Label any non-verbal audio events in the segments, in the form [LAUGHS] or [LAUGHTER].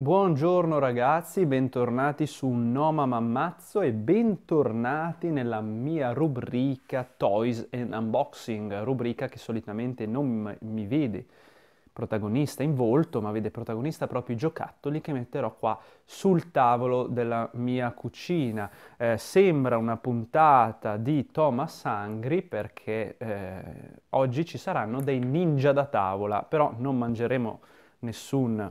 Buongiorno ragazzi, bentornati su Noma Mammazzo e bentornati nella mia rubrica Toys and Unboxing, rubrica che solitamente non mi vede protagonista in volto, ma vede protagonista proprio i giocattoli che metterò qua sul tavolo della mia cucina. Eh, sembra una puntata di Thomas Angri perché eh, oggi ci saranno dei ninja da tavola, però non mangeremo nessun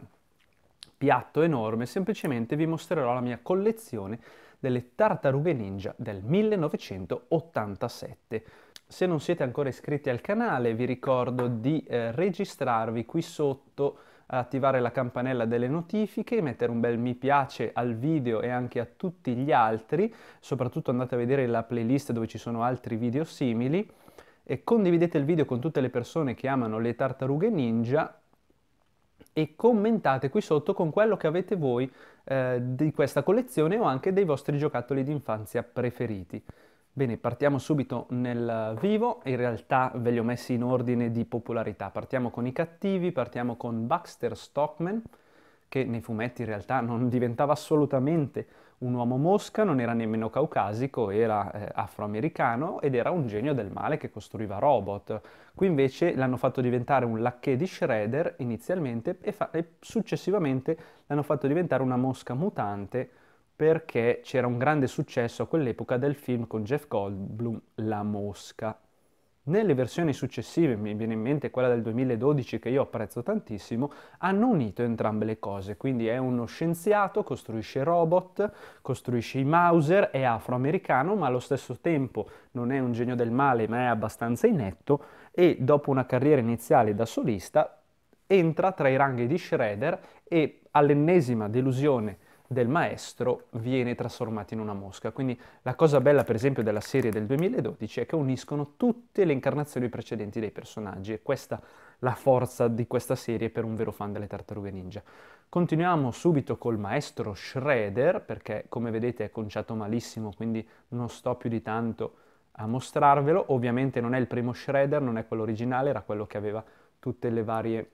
piatto enorme, semplicemente vi mostrerò la mia collezione delle tartarughe ninja del 1987. Se non siete ancora iscritti al canale vi ricordo di eh, registrarvi qui sotto, attivare la campanella delle notifiche, mettere un bel mi piace al video e anche a tutti gli altri, soprattutto andate a vedere la playlist dove ci sono altri video simili e condividete il video con tutte le persone che amano le tartarughe ninja e commentate qui sotto con quello che avete voi eh, di questa collezione o anche dei vostri giocattoli d'infanzia preferiti. Bene, partiamo subito nel vivo, in realtà ve li ho messi in ordine di popolarità. Partiamo con i cattivi, partiamo con Baxter Stockman, che nei fumetti in realtà non diventava assolutamente un uomo mosca, non era nemmeno caucasico, era eh, afroamericano ed era un genio del male che costruiva robot. Qui invece l'hanno fatto diventare un lacché di Shredder inizialmente e, fa- e successivamente l'hanno fatto diventare una mosca mutante perché c'era un grande successo a quell'epoca del film con Jeff Goldblum, La Mosca. Nelle versioni successive, mi viene in mente quella del 2012 che io apprezzo tantissimo, hanno unito entrambe le cose, quindi è uno scienziato, costruisce robot, costruisce i Mauser, è afroamericano ma allo stesso tempo non è un genio del male ma è abbastanza inetto e dopo una carriera iniziale da solista entra tra i ranghi di Shredder e all'ennesima delusione del maestro viene trasformato in una mosca. Quindi la cosa bella per esempio della serie del 2012 è che uniscono tutte le incarnazioni precedenti dei personaggi e questa è la forza di questa serie per un vero fan delle tartarughe ninja. Continuiamo subito col maestro Shredder perché come vedete è conciato malissimo quindi non sto più di tanto a mostrarvelo. Ovviamente non è il primo Shredder, non è quello originale, era quello che aveva tutte le varie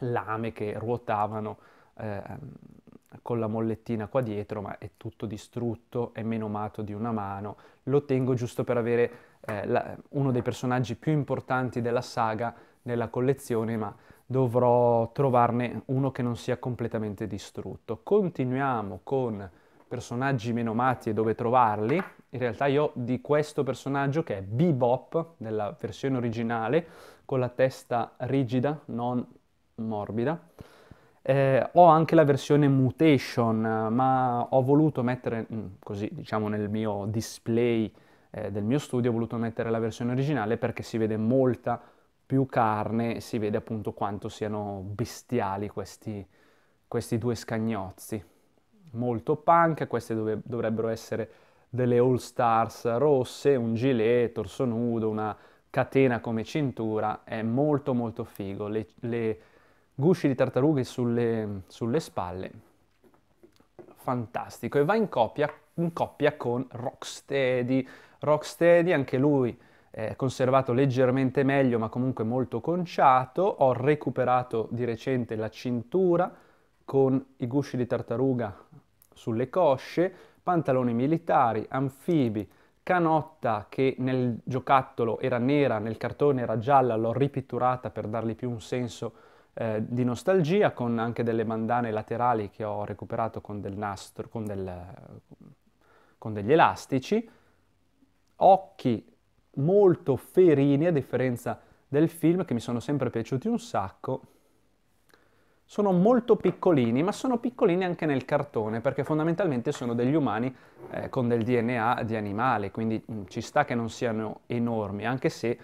lame che ruotavano eh, con la mollettina qua dietro, ma è tutto distrutto, è meno mato di una mano. Lo tengo giusto per avere eh, la, uno dei personaggi più importanti della saga nella collezione, ma dovrò trovarne uno che non sia completamente distrutto. Continuiamo con personaggi meno mati e dove trovarli. In realtà io di questo personaggio che è Bebop nella versione originale con la testa rigida, non morbida eh, ho anche la versione mutation, ma ho voluto mettere, mm, così diciamo nel mio display eh, del mio studio, ho voluto mettere la versione originale perché si vede molta più carne, si vede appunto quanto siano bestiali questi, questi due scagnozzi. Molto punk, queste dove, dovrebbero essere delle all stars rosse, un gilet, torso nudo, una catena come cintura, è molto molto figo. Le, le gusci di tartarughe sulle, sulle spalle, fantastico, e va in coppia, in coppia con Rocksteady. Rocksteady, anche lui eh, conservato leggermente meglio, ma comunque molto conciato. Ho recuperato di recente la cintura con i gusci di tartaruga sulle cosce, pantaloni militari, anfibi, canotta che nel giocattolo era nera, nel cartone era gialla, l'ho ripitturata per dargli più un senso eh, di nostalgia con anche delle bandane laterali che ho recuperato con del nastro, con, del, con degli elastici, occhi molto ferini a differenza del film che mi sono sempre piaciuti un sacco. Sono molto piccolini, ma sono piccolini anche nel cartone, perché fondamentalmente sono degli umani eh, con del DNA di animale, quindi mh, mm, ci sta che non siano enormi, anche se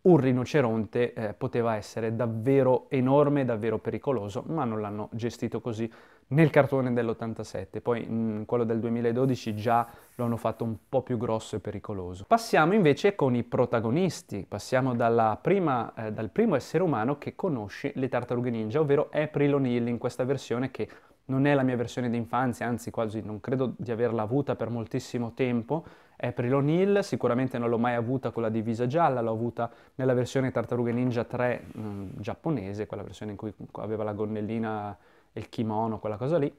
un rinoceronte eh, poteva essere davvero enorme, davvero pericoloso, ma non l'hanno gestito così nel cartone dell'87, poi mh, mm, quello del 2012 già lo hanno fatto un po' più grosso e pericoloso. Passiamo invece con i protagonisti, passiamo prima, eh, dal primo essere umano che conosce le tartarughe ninja, ovvero April O'Neill in questa versione che non è la mia versione d'infanzia, anzi quasi non credo di averla avuta per moltissimo tempo, April O'Neil, sicuramente non l'ho mai avuta con la divisa gialla, l'ho avuta nella versione Tartaruga Ninja 3 mh, mm, giapponese, quella versione in cui aveva la gonnellina e il kimono, quella cosa lì.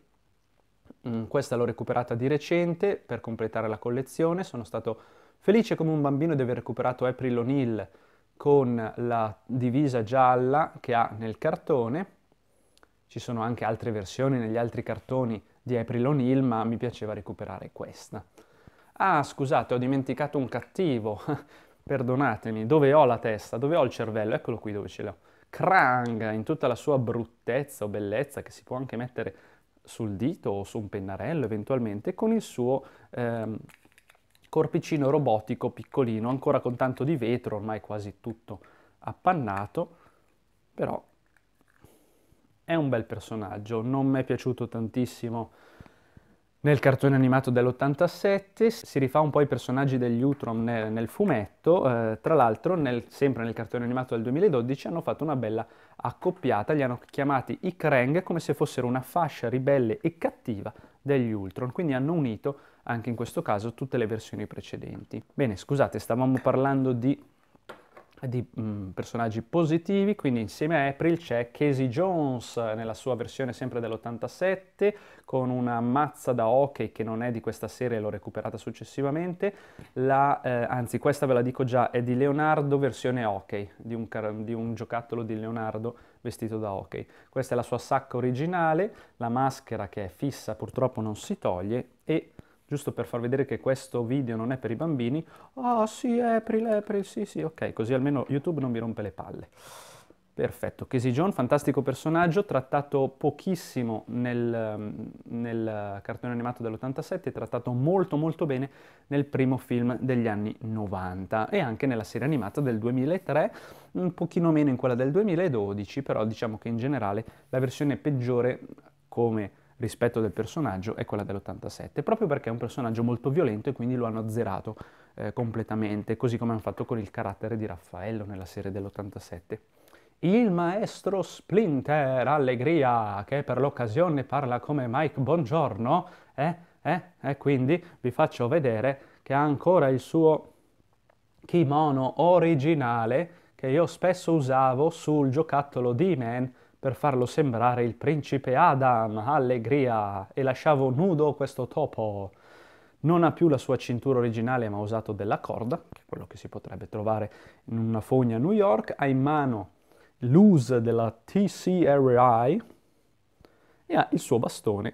Mh, mm, questa l'ho recuperata di recente per completare la collezione, sono stato felice come un bambino di aver recuperato April O'Neil con la divisa gialla che ha nel cartone. Ci sono anche altre versioni negli altri cartoni di April O'Neil, ma mi piaceva recuperare questa. Ah, scusate, ho dimenticato un cattivo. [LAUGHS] Perdonatemi, dove ho la testa? Dove ho il cervello? Eccolo qui dove ce l'ho. Krang, in tutta la sua bruttezza o bellezza, che si può anche mettere sul dito o su un pennarello eventualmente, con il suo ehm, corpicino robotico piccolino, ancora con tanto di vetro, ormai quasi tutto appannato, però è un bel personaggio, non mi è piaciuto tantissimo nel cartone animato dell'87 si rifà un po' i personaggi degli Utrom nel, nel fumetto, eh, tra l'altro nel, sempre nel cartone animato del 2012 hanno fatto una bella accoppiata, li hanno chiamati i Krang come se fossero una fascia ribelle e cattiva degli Ultron, quindi hanno unito anche in questo caso tutte le versioni precedenti. Bene, scusate, stavamo parlando di di mh, mm, personaggi positivi, quindi insieme a April c'è Casey Jones eh, nella sua versione sempre dell'87 con una mazza da hockey che non è di questa serie, l'ho recuperata successivamente, la, eh, anzi questa ve la dico già, è di Leonardo versione hockey, di un, car- di un giocattolo di Leonardo vestito da hockey. Questa è la sua sacca originale, la maschera che è fissa purtroppo non si toglie e giusto per far vedere che questo video non è per i bambini, ah oh, sì, April, April, sì, sì, ok, così almeno YouTube non mi rompe le palle. Perfetto, Casey John, fantastico personaggio, trattato pochissimo nel, ehm, nel cartone animato dell'87 trattato molto molto bene nel primo film degli anni 90 e anche nella serie animata del 2003, un pochino meno in quella del 2012, però diciamo che in generale la versione peggiore come rispetto del personaggio è quella dell'87, proprio perché è un personaggio molto violento e quindi lo hanno azzerato eh, completamente, così come hanno fatto con il carattere di Raffaello nella serie dell'87. Il maestro Splinter, allegria, che per l'occasione parla come Mike Bongiorno, eh, eh, eh, quindi vi faccio vedere che ha ancora il suo kimono originale che io spesso usavo sul giocattolo D-Man per farlo sembrare il principe Adam, allegria, e lasciavo nudo questo topo. Non ha più la sua cintura originale, ma ha usato della corda, che è quello che si potrebbe trovare in una fogna a New York. Ha in mano l'use della TCRI e ha il suo bastone,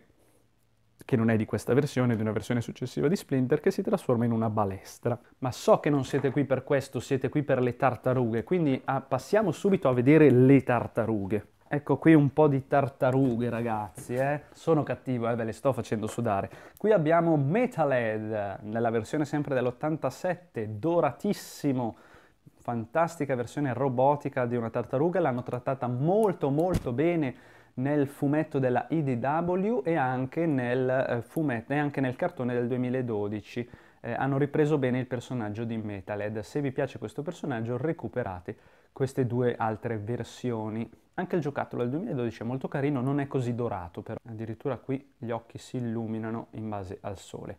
che non è di questa versione, è di una versione successiva di Splinter, che si trasforma in una balestra. Ma so che non siete qui per questo, siete qui per le tartarughe, quindi ah, passiamo subito a vedere le tartarughe. Ecco qui un po' di tartarughe ragazzi, eh? sono cattivo, eh? ve le sto facendo sudare. Qui abbiamo Metalhead, nella versione sempre dell'87, doratissimo, fantastica versione robotica di una tartaruga, l'hanno trattata molto molto bene nel fumetto della IDW e anche nel, eh, fumetto, e anche nel cartone del 2012. Eh, hanno ripreso bene il personaggio di Metalhead. Se vi piace questo personaggio recuperate queste due altre versioni anche il giocattolo del 2012 è molto carino, non è così dorato però, addirittura qui gli occhi si illuminano in base al sole.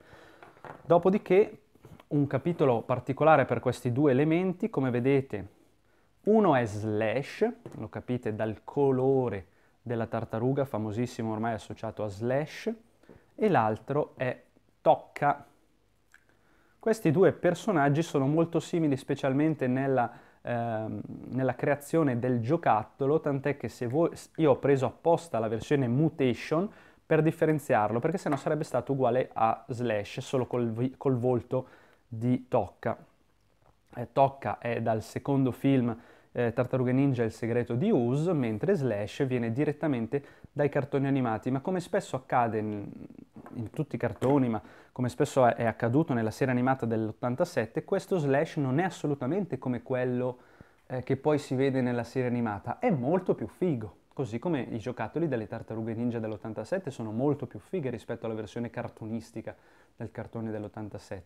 Dopodiché un capitolo particolare per questi due elementi, come vedete uno è Slash, lo capite dal colore della tartaruga, famosissimo ormai associato a Slash, e l'altro è Tocca. Questi due personaggi sono molto simili specialmente nella ehm, nella creazione del giocattolo, tant'è che se voi, io ho preso apposta la versione mutation per differenziarlo, perché sennò sarebbe stato uguale a slash, solo col, col volto di Tocca. Eh, Tocca è dal secondo film eh, Tartaruga Ninja il segreto di Us, mentre slash viene direttamente dai cartoni animati, ma come spesso accade in tutti i cartoni, ma come spesso è accaduto nella serie animata dell'87, questo slash non è assolutamente come quello eh, che poi si vede nella serie animata, è molto più figo. Così come i giocattoli delle tartarughe ninja dell'87 sono molto più fighe rispetto alla versione cartunistica del cartone dell'87.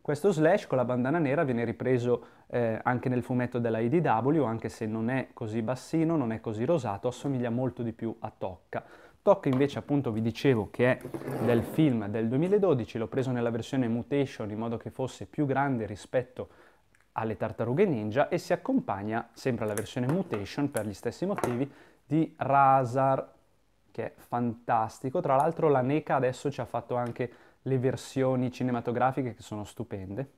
Questo slash con la bandana nera viene ripreso eh, anche nel fumetto della IDW, anche se non è così bassino, non è così rosato, assomiglia molto di più a Tocca. Tocca invece appunto vi dicevo che è del film del 2012, l'ho preso nella versione mutation in modo che fosse più grande rispetto alle tartarughe ninja e si accompagna sempre alla versione mutation per gli stessi motivi di Razar che è fantastico. Tra l'altro la NECA adesso ci ha fatto anche le versioni cinematografiche che sono stupende.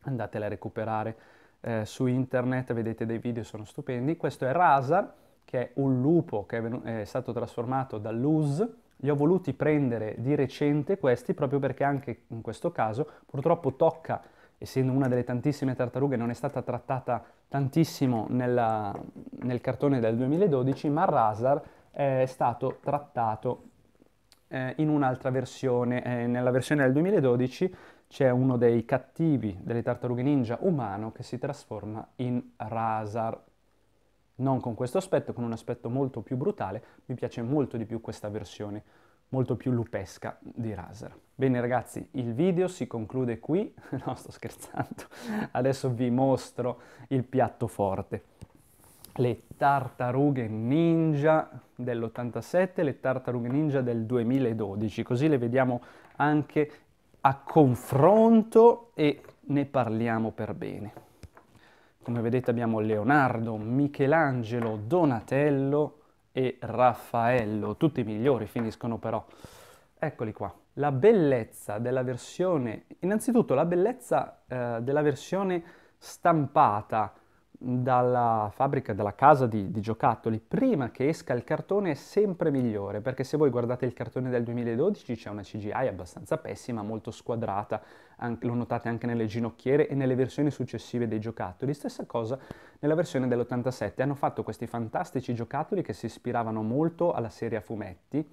Andatele a recuperare eh, su internet, vedete dei video, sono stupendi. Questo è Razar che è un lupo che è, è stato trasformato da Luz. Li ho voluti prendere di recente questi proprio perché anche in questo caso purtroppo tocca, essendo una delle tantissime tartarughe, non è stata trattata tantissimo nella, nel cartone del 2012, ma Razar è stato trattato eh, in un'altra versione. Eh, nella versione del 2012 c'è uno dei cattivi delle tartarughe ninja umano che si trasforma in Razar, non con questo aspetto, con un aspetto molto più brutale, mi piace molto di più questa versione, molto più lupesca di Razer. Bene ragazzi, il video si conclude qui, [LAUGHS] no sto scherzando, adesso vi mostro il piatto forte. Le tartarughe ninja dell'87, le tartarughe ninja del 2012, così le vediamo anche a confronto e ne parliamo per bene. Come vedete abbiamo Leonardo, Michelangelo, Donatello e Raffaello. Tutti i migliori finiscono però. Eccoli qua. La bellezza della versione, innanzitutto la bellezza eh, della versione stampata dalla fabbrica, dalla casa di, di, giocattoli, prima che esca il cartone è sempre migliore, perché se voi guardate il cartone del 2012 c'è una CGI abbastanza pessima, molto squadrata, anche, lo notate anche nelle ginocchiere e nelle versioni successive dei giocattoli. Stessa cosa nella versione dell'87, hanno fatto questi fantastici giocattoli che si ispiravano molto alla serie a fumetti,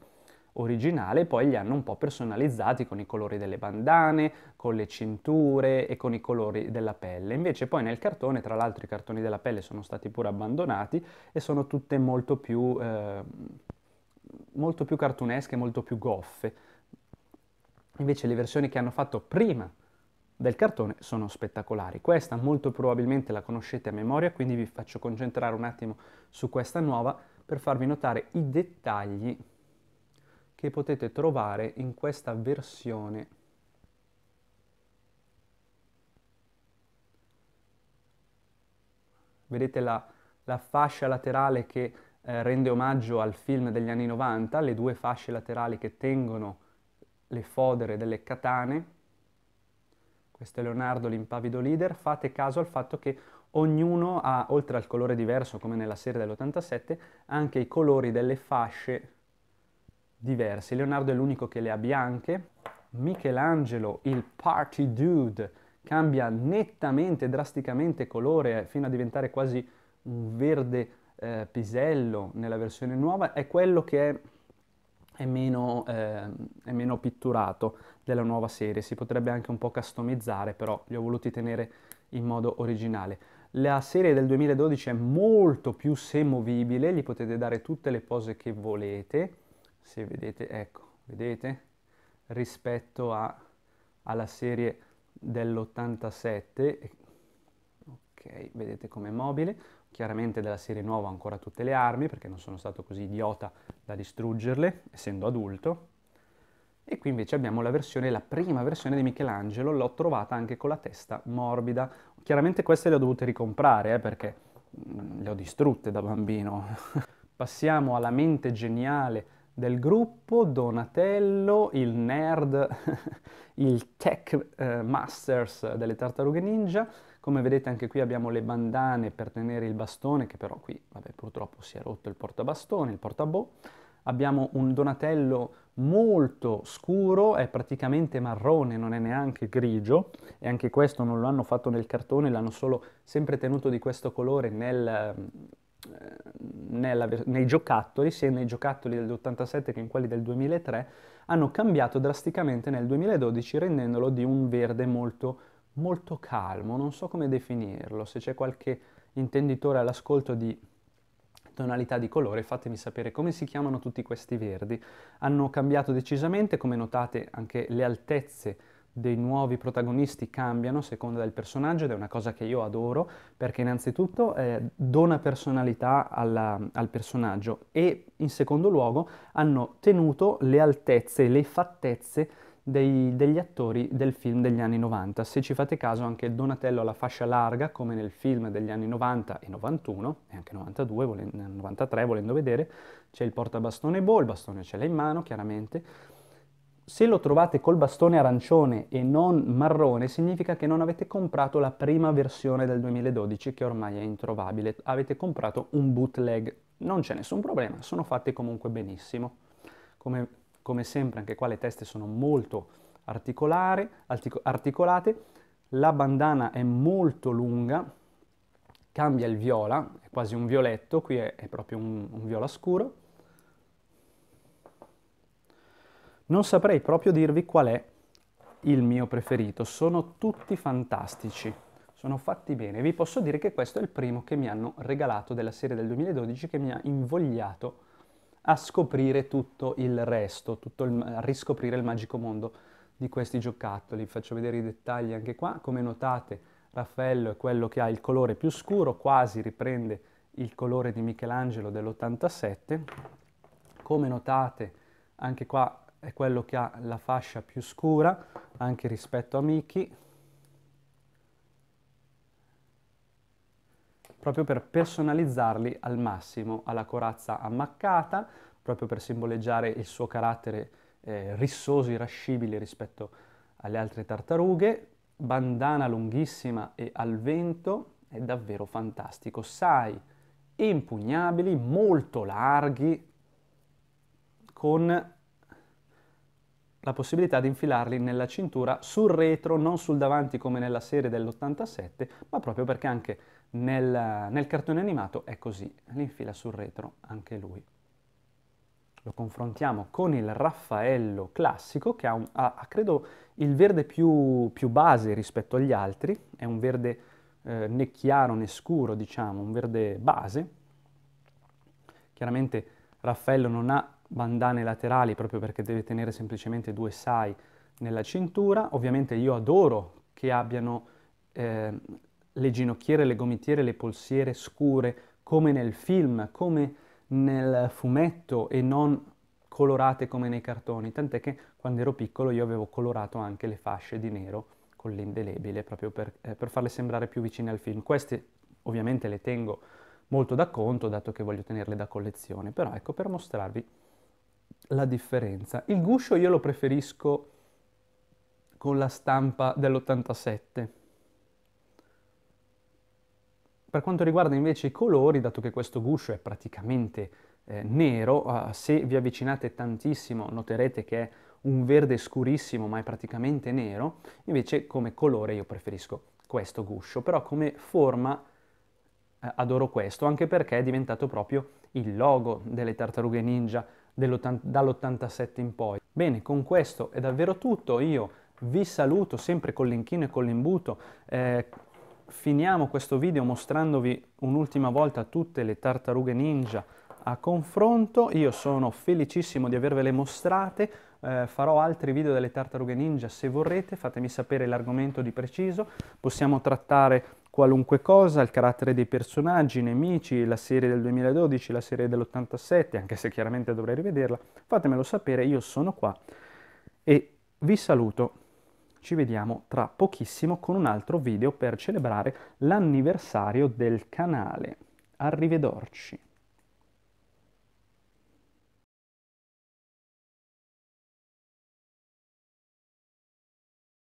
originale, poi li hanno un po' personalizzati con i colori delle bandane, con le cinture e con i colori della pelle. Invece poi nel cartone, tra l'altro i cartoni della pelle sono stati pure abbandonati e sono tutte molto più, eh, molto più cartunesche, molto più goffe. Invece le versioni che hanno fatto prima del cartone sono spettacolari. Questa molto probabilmente la conoscete a memoria, quindi vi faccio concentrare un attimo su questa nuova per farvi notare i dettagli che potete trovare in questa versione Vedete la, la, fascia laterale che eh, rende omaggio al film degli anni 90, le due fasce laterali che tengono le fodere delle katane. Questo è Leonardo l'impavido leader. Fate caso al fatto che ognuno ha, oltre al colore diverso come nella serie dell'87, anche i colori delle fasce diverse. Leonardo è l'unico che le ha bianche. Michelangelo, il party dude, cambia nettamente, drasticamente colore fino a diventare quasi un verde eh, pisello nella versione nuova. È quello che è, è, meno, eh, è meno pitturato della nuova serie. Si potrebbe anche un po' customizzare, però li ho voluti tenere in modo originale. La serie del 2012 è molto più semovibile, gli potete dare tutte le pose che volete se vedete, ecco, vedete? Rispetto a, alla serie dell'87, ok, vedete come è mobile, chiaramente della serie nuova ho ancora tutte le armi perché non sono stato così idiota da distruggerle, essendo adulto, e qui invece abbiamo la versione, la prima versione di Michelangelo, l'ho trovata anche con la testa morbida, chiaramente queste le ho dovute ricomprare eh, perché mm, le ho distrutte da bambino. [LAUGHS] Passiamo alla mente geniale del gruppo, Donatello, il nerd, [LAUGHS] il tech eh, masters delle tartarughe ninja. Come vedete anche qui abbiamo le bandane per tenere il bastone, che però qui vabbè, purtroppo si è rotto il portabastone, il portabò. Abbiamo un Donatello molto scuro, è praticamente marrone, non è neanche grigio e anche questo non lo hanno fatto nel cartone, l'hanno solo sempre tenuto di questo colore nel, ehm, nella, nei giocattoli, sia nei giocattoli dell'87 che in quelli del 2003, hanno cambiato drasticamente nel 2012 rendendolo di un verde molto, molto calmo, non so come definirlo, se c'è qualche intenditore all'ascolto di tonalità di colore, fatemi sapere come si chiamano tutti questi verdi. Hanno cambiato decisamente, come notate, anche le altezze dei nuovi protagonisti cambiano a seconda del personaggio ed è una cosa che io adoro perché innanzitutto eh, dona personalità alla, al personaggio e in secondo luogo hanno tenuto le altezze, le fattezze dei, degli attori del film degli anni 90. Se ci fate caso anche Donatello alla fascia larga come nel film degli anni 90 e 91 e anche 92, volendo, 93 volendo vedere, c'è il portabastone Bo, il bastone ce l'ha in mano chiaramente se lo trovate col bastone arancione e non marrone significa che non avete comprato la prima versione del 2012 che ormai è introvabile, avete comprato un bootleg, non c'è nessun problema, sono fatti comunque benissimo. Come, come sempre anche qua le teste sono molto artico, articolate, la bandana è molto lunga, cambia il viola, è quasi un violetto, qui è, è proprio un, un viola scuro, Non saprei proprio dirvi qual è il mio preferito, sono tutti fantastici, sono fatti bene. Vi posso dire che questo è il primo che mi hanno regalato della serie del 2012 che mi ha invogliato a scoprire tutto il resto, tutto il, a riscoprire il magico mondo di questi giocattoli. Vi faccio vedere i dettagli anche qua. Come notate, Raffaello è quello che ha il colore più scuro, quasi riprende il colore di Michelangelo dell'87. Come notate, anche qua è quello che ha la fascia più scura anche rispetto a Mickey proprio per personalizzarli al massimo alla corazza ammaccata proprio per simboleggiare il suo carattere eh, rissoso, irascibile rispetto alle altre tartarughe bandana lunghissima e al vento è davvero fantastico sai impugnabili molto larghi con la possibilità di infilarli nella cintura sul retro, non sul davanti come nella serie dell'87, ma proprio perché anche nel, nel cartone animato è così, li infila sul retro anche lui. Lo confrontiamo con il Raffaello classico che ha, un, ha credo il verde più, più, base rispetto agli altri, è un verde eh, né chiaro né scuro diciamo, un verde base. Chiaramente Raffaello non ha bandane laterali proprio perché deve tenere semplicemente due sai nella cintura. Ovviamente io adoro che abbiano eh, le ginocchiere, le gomitiere, le polsiere scure come nel film, come nel fumetto e non colorate come nei cartoni, tant'è che quando ero piccolo io avevo colorato anche le fasce di nero con l'indelebile proprio per, eh, per farle sembrare più vicine al film. Queste ovviamente le tengo molto da conto dato che voglio tenerle da collezione, però ecco per mostrarvi la differenza. Il guscio io lo preferisco con la stampa dell'87. Per quanto riguarda invece i colori, dato che questo guscio è praticamente eh, nero, eh, se vi avvicinate tantissimo noterete che è un verde scurissimo ma è praticamente nero, invece come colore io preferisco questo guscio, però come forma eh, adoro questo, anche perché è diventato proprio il logo delle tartarughe ninja, dall'87 in poi. Bene, con questo è davvero tutto, io vi saluto sempre con l'inchino e con l'imbuto, eh, finiamo questo video mostrandovi un'ultima volta tutte le tartarughe ninja a confronto, io sono felicissimo di avervele mostrate, eh, farò altri video delle tartarughe ninja se vorrete, fatemi sapere l'argomento di preciso, possiamo trattare qualunque cosa, il carattere dei personaggi, i nemici, la serie del 2012, la serie dell'87, anche se chiaramente dovrei rivederla, fatemelo sapere, io sono qua e vi saluto. Ci vediamo tra pochissimo con un altro video per celebrare l'anniversario del canale. Arrivederci.